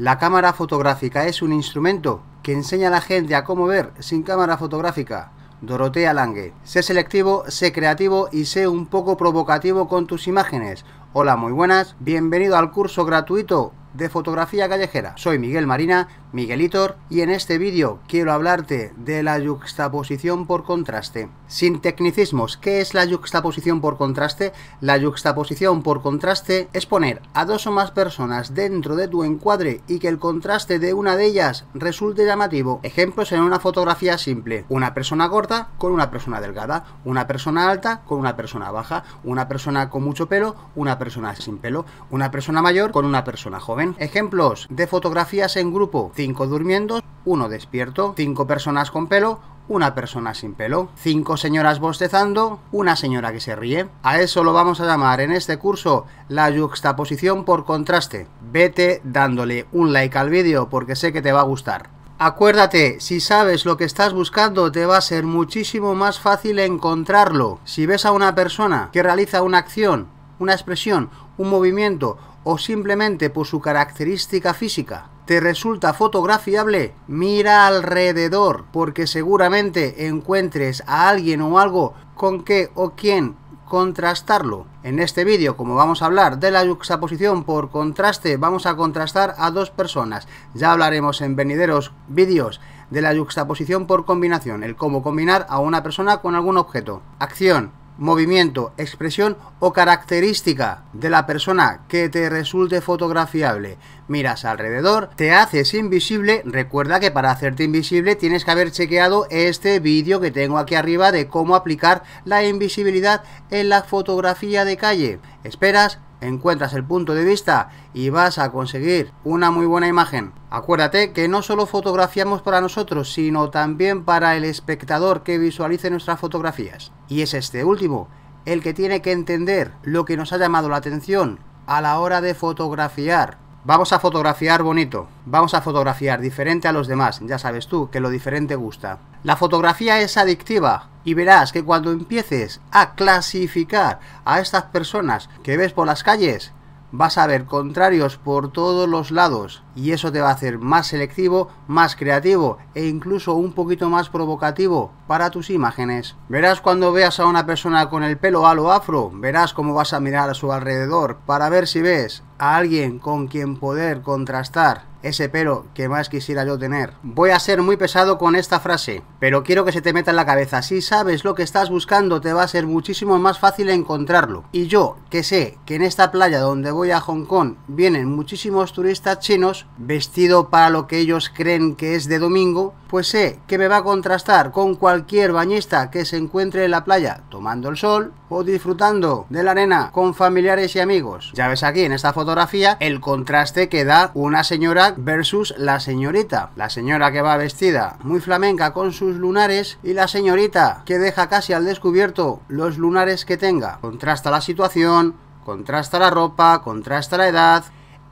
La cámara fotográfica es un instrumento que enseña a la gente a cómo ver sin cámara fotográfica. Dorotea Lange. Sé selectivo, sé creativo y sé un poco provocativo con tus imágenes. Hola, muy buenas. Bienvenido al curso gratuito de fotografía callejera. Soy Miguel Marina Miguelitor y en este vídeo quiero hablarte de la yuxtaposición por contraste. Sin tecnicismos, ¿qué es la yuxtaposición por contraste? La yuxtaposición por contraste es poner a dos o más personas dentro de tu encuadre y que el contraste de una de ellas resulte llamativo. Ejemplos en una fotografía simple. Una persona gorda con una persona delgada, una persona alta con una persona baja, una persona con mucho pelo, una persona sin pelo, una persona mayor con una persona joven. Ejemplos de fotografías en grupo 5 durmiendo, 1 despierto, 5 personas con pelo, una persona sin pelo, cinco señoras bostezando, una señora que se ríe. A eso lo vamos a llamar en este curso la yuxtaposición por contraste. Vete dándole un like al vídeo porque sé que te va a gustar. Acuérdate, si sabes lo que estás buscando te va a ser muchísimo más fácil encontrarlo. Si ves a una persona que realiza una acción, una expresión, un movimiento o simplemente por su característica física, te resulta fotografiable, mira alrededor, porque seguramente encuentres a alguien o algo con qué o quién contrastarlo. En este vídeo, como vamos a hablar de la juxtaposición por contraste, vamos a contrastar a dos personas. Ya hablaremos en venideros vídeos de la juxtaposición por combinación, el cómo combinar a una persona con algún objeto. Acción movimiento, expresión o característica de la persona que te resulte fotografiable. Miras alrededor, te haces invisible. Recuerda que para hacerte invisible tienes que haber chequeado este vídeo que tengo aquí arriba de cómo aplicar la invisibilidad en la fotografía de calle. Esperas encuentras el punto de vista y vas a conseguir una muy buena imagen. Acuérdate que no solo fotografiamos para nosotros, sino también para el espectador que visualice nuestras fotografías. Y es este último el que tiene que entender lo que nos ha llamado la atención a la hora de fotografiar Vamos a fotografiar bonito, vamos a fotografiar diferente a los demás, ya sabes tú que lo diferente gusta. La fotografía es adictiva y verás que cuando empieces a clasificar a estas personas que ves por las calles, vas a ver contrarios por todos los lados y eso te va a hacer más selectivo, más creativo e incluso un poquito más provocativo para tus imágenes. Verás cuando veas a una persona con el pelo a afro, verás cómo vas a mirar a su alrededor para ver si ves a alguien con quien poder contrastar ese pero que más quisiera yo tener. Voy a ser muy pesado con esta frase, pero quiero que se te meta en la cabeza. Si sabes lo que estás buscando, te va a ser muchísimo más fácil encontrarlo. Y yo, que sé que en esta playa donde voy a Hong Kong vienen muchísimos turistas chinos, vestido para lo que ellos creen que es de domingo, pues sé que me va a contrastar con cualquier bañista que se encuentre en la playa tomando el sol, o disfrutando de la arena con familiares y amigos. Ya ves aquí en esta fotografía el contraste que da una señora versus la señorita. La señora que va vestida muy flamenca con sus lunares y la señorita que deja casi al descubierto los lunares que tenga. Contrasta la situación, contrasta la ropa, contrasta la edad.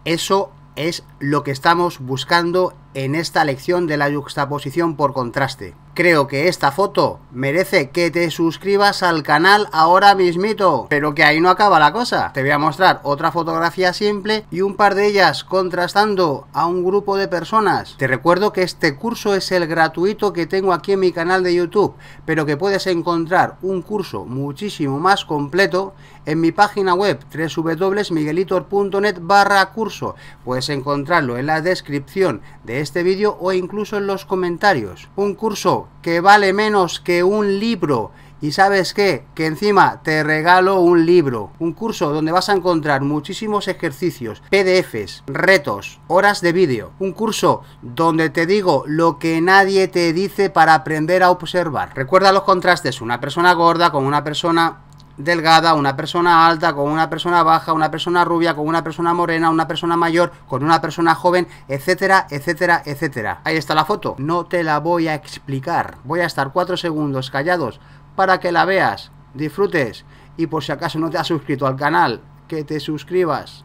Eso es lo que estamos buscando en esta lección de la juxtaposición por contraste. Creo que esta foto merece que te suscribas al canal ahora mismito. Pero que ahí no acaba la cosa. Te voy a mostrar otra fotografía simple y un par de ellas contrastando a un grupo de personas. Te recuerdo que este curso es el gratuito que tengo aquí en mi canal de YouTube, pero que puedes encontrar un curso muchísimo más completo en mi página web www.miguelitor.net barra curso. Puedes encontrarlo en la descripción de este vídeo o incluso en los comentarios. Un curso que vale menos que un libro. Y sabes qué? Que encima te regalo un libro, un curso donde vas a encontrar muchísimos ejercicios, PDFs, retos, horas de vídeo. Un curso donde te digo lo que nadie te dice para aprender a observar. Recuerda los contrastes, una persona gorda con una persona delgada, una persona alta, con una persona baja, una persona rubia, con una persona morena, una persona mayor, con una persona joven, etcétera, etcétera, etcétera. Ahí está la foto. No te la voy a explicar. Voy a estar cuatro segundos callados para que la veas, disfrutes y por si acaso no te has suscrito al canal, que te suscribas.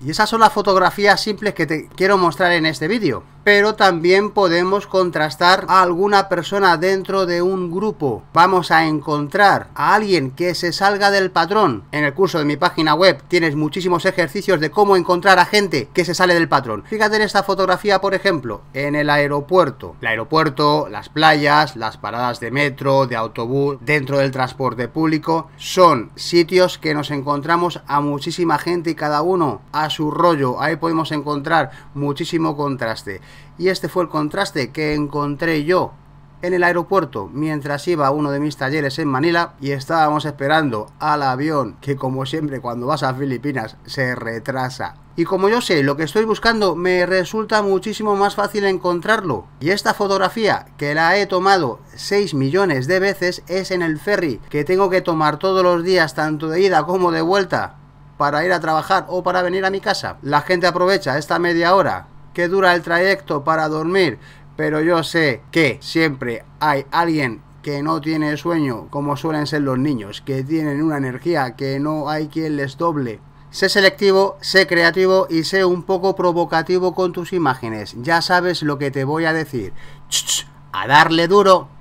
Y esas son las fotografías simples que te quiero mostrar en este vídeo pero también podemos contrastar a alguna persona dentro de un grupo. Vamos a encontrar a alguien que se salga del patrón. En el curso de mi página web tienes muchísimos ejercicios de cómo encontrar a gente que se sale del patrón. Fíjate en esta fotografía, por ejemplo, en el aeropuerto. El aeropuerto, las playas, las paradas de metro, de autobús, dentro del transporte público, son sitios que nos encontramos a muchísima gente y cada uno a su rollo. Ahí podemos encontrar muchísimo contraste y este fue el contraste que encontré yo en el aeropuerto mientras iba a uno de mis talleres en Manila y estábamos esperando al avión que como siempre cuando vas a Filipinas se retrasa. Y como yo sé lo que estoy buscando me resulta muchísimo más fácil encontrarlo. Y esta fotografía que la he tomado 6 millones de veces es en el ferry que tengo que tomar todos los días tanto de ida como de vuelta para ir a trabajar o para venir a mi casa. La gente aprovecha esta media hora que dura el trayecto para dormir, pero yo sé que siempre hay alguien que no tiene sueño, como suelen ser los niños, que tienen una energía que no hay quien les doble. Sé selectivo, sé creativo y sé un poco provocativo con tus imágenes. Ya sabes lo que te voy a decir. a darle duro.